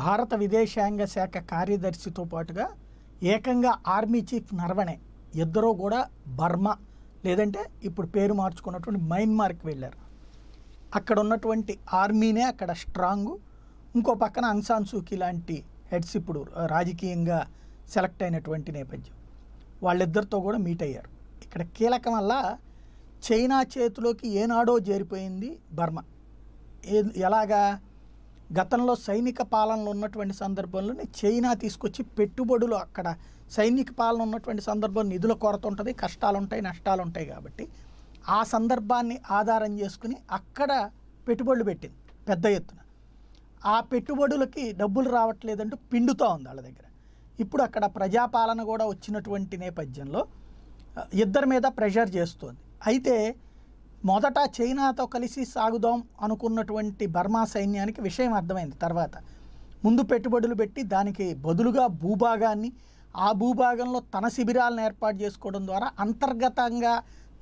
భారత విదేశాంగ శాఖ కార్యదర్శితో పాటుగా ఏకంగా ఆర్మీ చీఫ్ నర్వణే ఇద్దరూ కూడా బర్మా లేదంటే ఇప్పుడు పేరు మార్చుకున్నటువంటి మయన్మార్కి వెళ్ళారు అక్కడ ఉన్నటువంటి ఆర్మీనే అక్కడ స్ట్రాంగు ఇంకో పక్కన అంగ్సాన్ సూకీ లాంటి హెడ్స్ ఇప్పుడు రాజకీయంగా సెలెక్ట్ అయినటువంటి నేపథ్యం వాళ్ళిద్దరితో కూడా మీట్ అయ్యారు ఇక్కడ కీలకం వల్ల చైనా చేతిలోకి ఏనాడో చేరిపోయింది బర్మ ఏ ఎలాగా గతంలో సైనిక పాలనలు ఉన్నటువంటి సందర్భంలోనే చైనా తీసుకొచ్చి పెట్టుబడులు అక్కడ సైనిక పాలన ఉన్నటువంటి సందర్భం నిధుల కొరత ఉంటుంది కష్టాలు ఉంటాయి నష్టాలు ఉంటాయి కాబట్టి ఆ సందర్భాన్ని ఆధారం చేసుకుని అక్కడ పెట్టుబడులు పెట్టింది పెద్ద ఎత్తున ఆ పెట్టుబడులకి డబ్బులు రావట్లేదంటూ పిండుతూ ఉంది వాళ్ళ దగ్గర ఇప్పుడు అక్కడ ప్రజాపాలన కూడా వచ్చినటువంటి నేపథ్యంలో ఇద్దరి మీద ప్రెషర్ చేస్తోంది అయితే మొదట చైనాతో కలిసి సాగుదాం అనుకున్నటువంటి బర్మా సైన్యానికి విషయం అర్థమైంది తర్వాత ముందు పెట్టుబడులు పెట్టి దానికి బదులుగా భూభాగాన్ని ఆ భూభాగంలో తన శిబిరాలను ఏర్పాటు చేసుకోవడం ద్వారా అంతర్గతంగా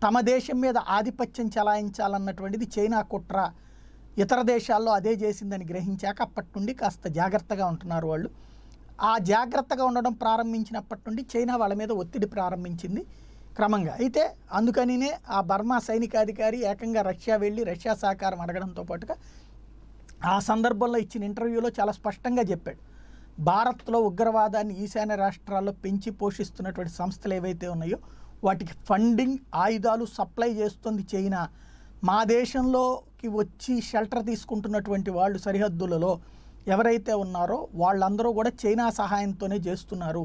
తమ దేశం మీద ఆధిపత్యం చెలాయించాలన్నటువంటిది చైనా కుట్ర ఇతర దేశాల్లో అదే చేసిందని గ్రహించాక అప్పటి నుండి కాస్త జాగ్రత్తగా ఉంటున్నారు వాళ్ళు ఆ జాగ్రత్తగా ఉండడం ప్రారంభించినప్పటి నుండి చైనా వాళ్ళ మీద ఒత్తిడి ప్రారంభించింది క్రమంగా అయితే అందుకనినే ఆ బర్మా సైనికాధికారి ఏకంగా రష్యా వెళ్ళి రష్యా సహకారం అడగడంతో పాటుగా ఆ సందర్భంలో ఇచ్చిన ఇంటర్వ్యూలో చాలా స్పష్టంగా చెప్పాడు భారత్లో ఉగ్రవాదాన్ని ఈశాన్య రాష్ట్రాల్లో పెంచి పోషిస్తున్నటువంటి సంస్థలు ఏవైతే ఉన్నాయో వాటికి ఫండింగ్ ఆయుధాలు సప్లై చేస్తుంది చైనా మా దేశంలోకి వచ్చి షెల్టర్ తీసుకుంటున్నటువంటి వాళ్ళు సరిహద్దులలో ఎవరైతే ఉన్నారో వాళ్ళందరూ కూడా చైనా సహాయంతోనే చేస్తున్నారు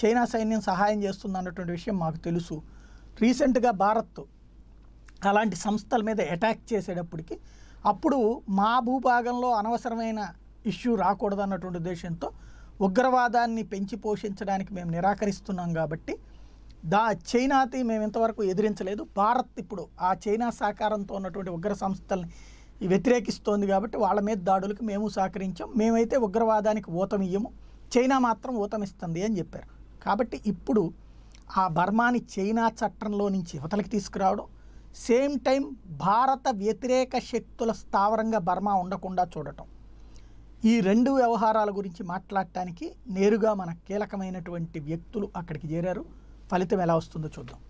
చైనా సైన్యం సహాయం చేస్తుంది అన్నటువంటి విషయం మాకు తెలుసు రీసెంట్గా భారత్ అలాంటి సంస్థల మీద అటాక్ చేసేటప్పటికి అప్పుడు మా భూభాగంలో అనవసరమైన ఇష్యూ రాకూడదు అన్నటువంటి ఉద్దేశంతో ఉగ్రవాదాన్ని పెంచి పోషించడానికి మేము నిరాకరిస్తున్నాం కాబట్టి దా చైనాతి మేము ఇంతవరకు ఎదిరించలేదు భారత్ ఇప్పుడు ఆ చైనా సహకారంతో ఉన్నటువంటి ఉగ్ర సంస్థల్ని వ్యతిరేకిస్తోంది కాబట్టి వాళ్ళ మీద దాడులకు మేము సహకరించాం మేమైతే ఉగ్రవాదానికి ఊతమియ్యము చైనా మాత్రం ఊతమిస్తుంది అని చెప్పారు కాబట్టి ఇప్పుడు ఆ బర్మాని చైనా చట్టంలో నుంచి యువతలకు తీసుకురావడం సేమ్ టైం భారత వ్యతిరేక శక్తుల స్థావరంగా బర్మా ఉండకుండా చూడటం ఈ రెండు వ్యవహారాల గురించి మాట్లాడటానికి నేరుగా మన కీలకమైనటువంటి వ్యక్తులు అక్కడికి చేరారు ఫలితం ఎలా వస్తుందో చూద్దాం